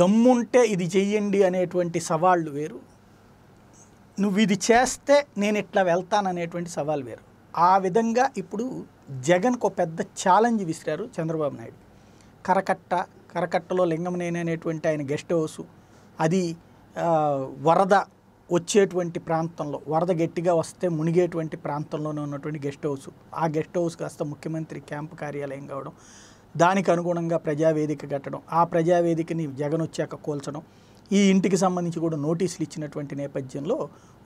దమ్ముంటే ఇది చెయ్యండి అనేటువంటి సవాళ్ళు వేరు నువ్వు ఇది చేస్తే నేను ఇట్లా వెళ్తాననేటువంటి సవాల్ వేరు ఆ విధంగా ఇప్పుడు జగన్కు పెద్ద ఛాలెంజ్ విసిరారు చంద్రబాబు నాయుడు కరకట్ట కరకట్టలో లింగమనేని అనేటువంటి ఆయన గెస్ట్ హౌస్ అది వరద వచ్చేటువంటి ప్రాంతంలో వరద గట్టిగా వస్తే మునిగేటువంటి ప్రాంతంలోనే ఉన్నటువంటి గెస్ట్ హౌస్ ఆ గెస్ట్ హౌస్ కాస్త ముఖ్యమంత్రి క్యాంప్ కార్యాలయం కావడం దానికి అనుగుణంగా ప్రజావేదిక కట్టడం ఆ ప్రజావేదికని జగన్ వచ్చాక కూల్చడం ఈ ఇంటికి సంబంధించి కూడా నోటీసులు ఇచ్చినటువంటి నేపథ్యంలో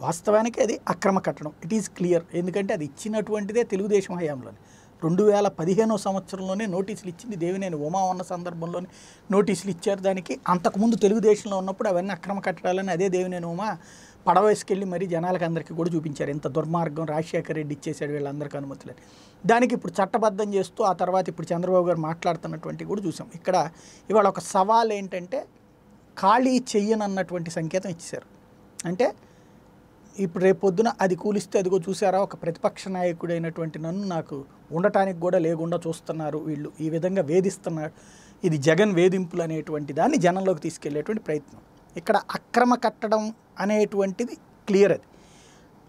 వాస్తవానికి అది అక్రమ కట్టడం ఇట్ ఈస్ క్లియర్ ఎందుకంటే అది ఇచ్చినటువంటిదే తెలుగుదేశం హయాంలోనే రెండు వేల పదిహేనో సంవత్సరంలోనే నోటీసులు ఇచ్చింది దేవినేని ఉమా ఉన్న సందర్భంలోనే నోటీసులు ఇచ్చారు దానికి అంతకుముందు తెలుగుదేశంలో ఉన్నప్పుడు అవన్నీ అక్రమ కట్టడాలని అదే దేవినేని ఉమా పడవ వేసుకెళ్ళి మరీ జనాలకు అందరికీ కూడా చూపించారు ఇంత దుర్మార్గం రాజశేఖర రెడ్డి ఇచ్చేసాడు వీళ్ళందరికీ అనుమతులని దానికి ఇప్పుడు చట్టబద్ధం చేస్తూ ఆ తర్వాత ఇప్పుడు చంద్రబాబు గారు మాట్లాడుతున్నటువంటి కూడా చూసాం ఇక్కడ ఇవాళ ఒక సవాల్ ఏంటంటే ఖాళీ చెయ్యనన్నటువంటి సంకేతం ఇచ్చారు అంటే ఇప్పుడు రేపొద్దున అది కూలిస్తే అదిగో చూసారా ఒక ప్రతిపక్ష నాయకుడైనటువంటి నన్ను నాకు ఉండటానికి కూడా లేకుండా చూస్తున్నారు వీళ్ళు ఈ విధంగా వేధిస్తున్నారు ఇది జగన్ వేధింపులు అనేటువంటి దాన్ని జనంలోకి తీసుకెళ్లేటువంటి ప్రయత్నం ఇక్కడ అక్రమ కట్టడం అనేటువంటిది క్లియర్ అది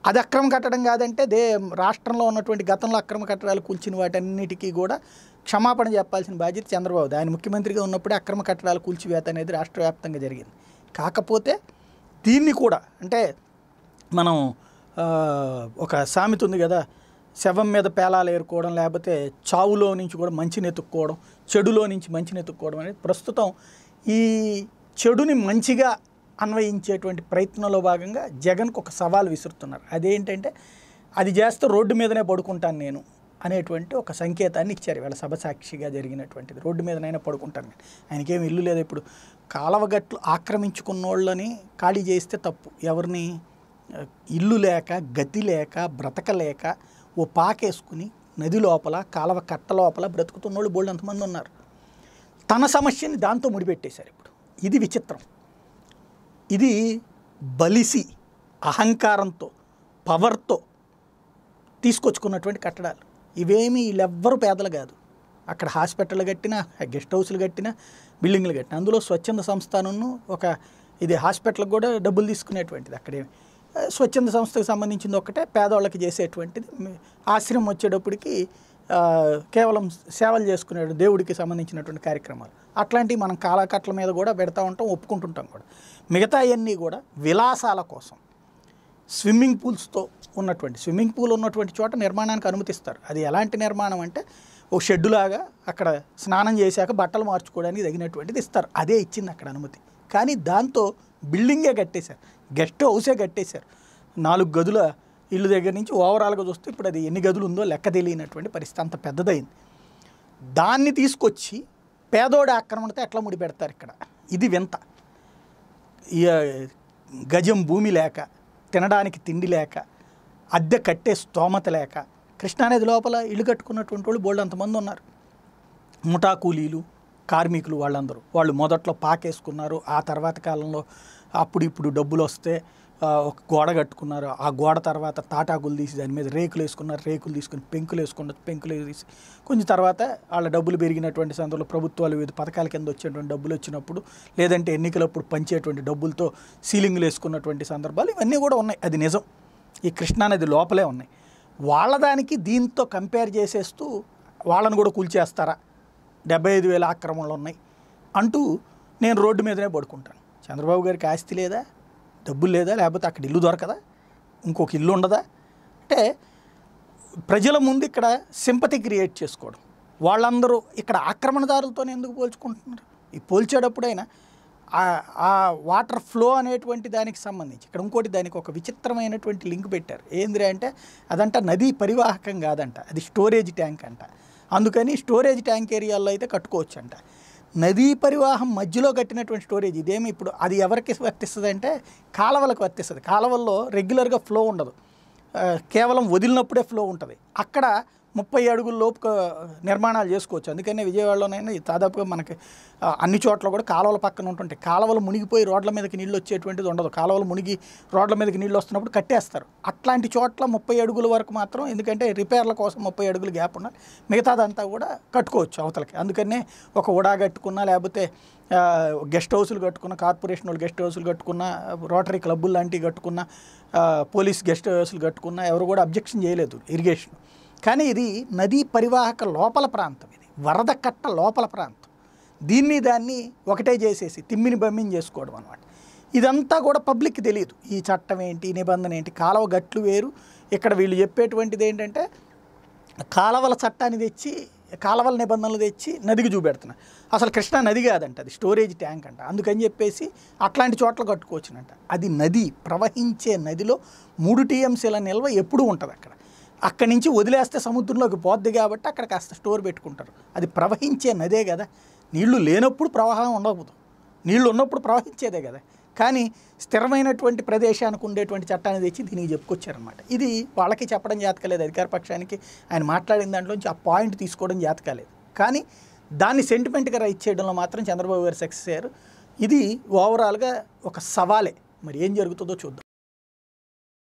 అది అక్రమ కట్టడం కాదంటే దే రాష్ట్రంలో ఉన్నటువంటి గతంలో అక్రమ కట్టడాలు కూల్చిన వాటన్నిటికీ కూడా క్షమాపణ చెప్పాల్సిన బాధ్యత చంద్రబాబు ఆయన ముఖ్యమంత్రిగా ఉన్నప్పుడే అక్రమ కట్టడాలు కూల్చివేత అనేది రాష్ట్ర వ్యాప్తంగా జరిగింది కాకపోతే దీన్ని కూడా అంటే మనం ఒక సామెత ఉంది కదా శవం మీద పేలాలు ఏరుకోవడం లేకపోతే చావులో నుంచి కూడా మంచిని ఎత్తుక్కోవడం చెడులో నుంచి మంచిని ఎత్తుక్కోవడం అనేది ప్రస్తుతం ఈ చెడుని మంచిగా అన్వయించేటువంటి ప్రయత్నంలో భాగంగా జగన్కు ఒక సవాల్ విసురుతున్నారు అదేంటంటే అది చేస్తే రోడ్డు మీదనే పడుకుంటాను నేను అనేటువంటి ఒక సంకేతాన్ని ఇచ్చారు వీళ్ళ సభ సాక్షిగా జరిగినటువంటిది రోడ్డు మీదనైనా పడుకుంటాను నేను ఆయనకేమి ఇల్లు లేదు ఇప్పుడు కాలవగట్లు ఆక్రమించుకున్న వాళ్ళని ఖాళీ చేస్తే తప్పు ఎవరిని ఇల్లు లేక గతి లేక బ్రతకలేక ఓ పాకేసుకుని నది లోపల కాలవ కట్ట లోపల బ్రతుకుతున్న వాళ్ళు బోళ్ళు అంతమంది ఉన్నారు తన సమస్యని దాంతో ముడిపెట్టేశారు ఇది విచిత్రం ఇది బలిసి అహంకారంతో పవర్తో తీసుకొచ్చుకున్నటువంటి కట్టడాలు ఇవేమీ వీళ్ళెవ్వరూ పేదలు కాదు అక్కడ హాస్పిటల్ కట్టినా గెస్ట్ హౌస్లు కట్టినా బిల్డింగ్లు కట్టిన అందులో స్వచ్ఛంద సంస్థను ఒక ఇది హాస్పిటల్కి కూడా డబ్బులు తీసుకునేటువంటిది అక్కడే స్వచ్ఛంద సంస్థకు సంబంధించింది ఒక్కటే పేదవాళ్ళకి చేసేటువంటిది ఆశ్రమం వచ్చేటప్పటికి కేవలం సేవలు చేసుకునే దేవుడికి సంబంధించినటువంటి కార్యక్రమాలు అట్లాంటివి మనం కాలకట్ల మీద కూడా పెడతా ఉంటాం ఒప్పుకుంటుంటాం కూడా మిగతా అవన్నీ కూడా విలాసాల కోసం స్విమ్మింగ్ పూల్స్తో ఉన్నటువంటి స్విమ్మింగ్ పూల్ ఉన్నటువంటి చోట నిర్మాణానికి అనుమతిస్తారు అది ఎలాంటి నిర్మాణం అంటే ఓ షెడ్డులాగా అక్కడ స్నానం చేశాక బట్టలు మార్చుకోవడానికి తగినటువంటిది ఇస్తారు అదే ఇచ్చింది అక్కడ అనుమతి కానీ దాంతో బిల్డింగే కట్టేశారు గెస్ట్ హౌసే కట్టేశారు నాలుగు గదుల ఇల్లు దగ్గర నుంచి ఓవరాల్గా చూస్తే ఇప్పుడు అది ఎన్ని గదులు ఉందో లెక్క తెలియనటువంటి పరిస్థితి అంత పెద్దదైంది దాన్ని తీసుకొచ్చి పేదోడి ఆక్రమణతో ఎట్లా ముడిపెడతారు ఇక్కడ ఇది వింత గజం భూమి లేక తినడానికి తిండి లేక అద్దె కట్టే స్తోమత లేక కృష్ణానది లోపల ఇల్లు కట్టుకున్నటువంటి వాళ్ళు బోల్డ్ అంతమంది ఉన్నారు ముఠా కూలీలు కార్మికులు వాళ్ళందరూ వాళ్ళు మొదట్లో పాకేసుకున్నారు ఆ తర్వాత కాలంలో అప్పుడు ఇప్పుడు డబ్బులు వస్తే ఒక గోడ కట్టుకున్నారు ఆ గోడ తర్వాత తాటాకులు తీసి దాని మీద రేకులు వేసుకున్నారు రేకులు తీసుకుని పెంకులు వేసుకున్నారు పెంకులు తీసి కొంచెం తర్వాత వాళ్ళ డబ్బులు పెరిగినటువంటి సందర్భంలో ప్రభుత్వాలు వివిధ పథకాల కింద వచ్చేటువంటి డబ్బులు వచ్చినప్పుడు లేదంటే ఎన్నికలప్పుడు పంచేటువంటి డబ్బులతో సీలింగ్లు వేసుకున్నటువంటి సందర్భాలు ఇవన్నీ కూడా ఉన్నాయి అది నిజం ఈ కృష్ణానది లోపలే ఉన్నాయి వాళ్ళ దానికి దీంతో కంపేర్ చేసేస్తూ వాళ్ళని కూడా కూల్చేస్తారా డెబ్బై ఐదు వేల ఆక్రమణలు ఉన్నాయి అంటూ నేను రోడ్డు మీదనే పడుకుంటాను చంద్రబాబు గారికి ఆస్తి లేదా డబ్బులు లేదా లేకపోతే అక్కడ ఇల్లు దొరకదా ఇంకొక ఇల్లు ఉండదా అంటే ప్రజల ముందు ఇక్కడ సింపతి క్రియేట్ చేసుకోవడం వాళ్ళందరూ ఇక్కడ ఆక్రమణదారులతో ఎందుకు పోల్చుకుంటున్నారు ఈ పోల్చేటప్పుడైనా ఆ వాటర్ ఫ్లో అనేటువంటి దానికి సంబంధించి ఇక్కడ ఇంకోటి దానికి ఒక విచిత్రమైనటువంటి లింక్ పెట్టారు ఏంద్రే అంటే అదంట నదీ పరివాహకం కాదంట అది స్టోరేజ్ ట్యాంక్ అంట అందుకని స్టోరేజ్ ట్యాంక్ ఏరియాల్లో అయితే కట్టుకోవచ్చు అంట నదీ పరివాహం మధ్యలో కట్టినటువంటి స్టోరేజ్ ఇదేమి ఇప్పుడు అది ఎవరికి వర్తిస్తుంది అంటే కాలవలకు వర్తిస్తుంది కాలవల్లో రెగ్యులర్గా ఫ్లో ఉండదు కేవలం వదిలినప్పుడే ఫ్లో ఉంటుంది అక్కడ ముప్పై అడుగుల లోపు నిర్మాణాలు చేసుకోవచ్చు అందుకనే విజయవాడలోనైనా దాదాపుగా మనకి అన్ని చోట్ల కూడా కాలువల పక్కన ఉంటుంటాయి కాలువలు మునిగిపోయి రోడ్ల మీదకి నీళ్ళు వచ్చేటువంటిది ఉండదు కాలువలు మునిగి రోడ్ల మీదకి నీళ్ళు వస్తున్నప్పుడు కట్టేస్తారు అట్లాంటి చోట్ల ముప్పై అడుగుల వరకు మాత్రం ఎందుకంటే రిపేర్ల కోసం ముప్పై అడుగులు గ్యాప్ ఉండాలి మిగతాదంతా కూడా కట్టుకోవచ్చు అవతలకి అందుకనే ఒక ఉడా కట్టుకున్నా లేకపోతే గెస్ట్ హౌసులు కట్టుకున్న కార్పొరేషన్ వాళ్ళు గెస్ట్ హౌసులు కట్టుకున్న రోటరీ క్లబ్బులు లాంటివి కట్టుకున్న పోలీస్ గెస్ట్ హౌసులు కట్టుకున్న ఎవరు కూడా అబ్జెక్షన్ చేయలేదు ఇరిగేషన్ కానీ ఇది నదీ పరివాహక లోపల ప్రాంతం ఇది వరద కట్ట లోపల ప్రాంతం దీన్ని దాన్ని ఒకటే చేసేసి తిమ్మిని బమ్మిని చేసుకోవడం అనమాట ఇదంతా కూడా పబ్లిక్ తెలియదు ఈ చట్టం ఏంటి నిబంధన ఏంటి కాలువ గట్లు వేరు ఇక్కడ వీళ్ళు చెప్పేటువంటిది ఏంటంటే కాలవల చట్టాన్ని తెచ్చి కాలవల నిబంధనలు తెచ్చి నదికి చూపెడుతున్నారు అసలు కృష్ణా నది కాదంట అది స్టోరేజ్ ట్యాంక్ అంట అందుకని చెప్పేసి అట్లాంటి చోట్ల కట్టుకోవచ్చునంట అది నది ప్రవహించే నదిలో మూడు టీఎంసీల నిల్వ ఎప్పుడూ ఉంటుంది అక్కడ అక్కడి నుంచి వదిలేస్తే సముద్రంలోకి పోద్ది కాబట్టి అక్కడ కాస్త స్టోర్ పెట్టుకుంటారు అది ప్రవహించే నదే కదా నీళ్లు లేనప్పుడు ప్రవాహం ఉండకపోదు నీళ్లు ఉన్నప్పుడు ప్రవహించేదే కదా కానీ స్థిరమైనటువంటి ప్రదేశానికి ఉండేటువంటి చట్టాన్ని తెచ్చి దీనికి చెప్పుకొచ్చారనమాట ఇది వాళ్ళకి చెప్పడం జాతకలేదు అధికార పక్షానికి ఆయన మాట్లాడిన దాంట్లోంచి ఆ పాయింట్ తీసుకోవడం జాతకాలేదు కానీ దాన్ని సెంటిమెంట్గా రైట్ చేయడంలో మాత్రం చంద్రబాబు గారు సక్సెస్ అయ్యారు ఇది ఓవరాల్గా ఒక సవాలే మరి ఏం జరుగుతుందో చూద్దాం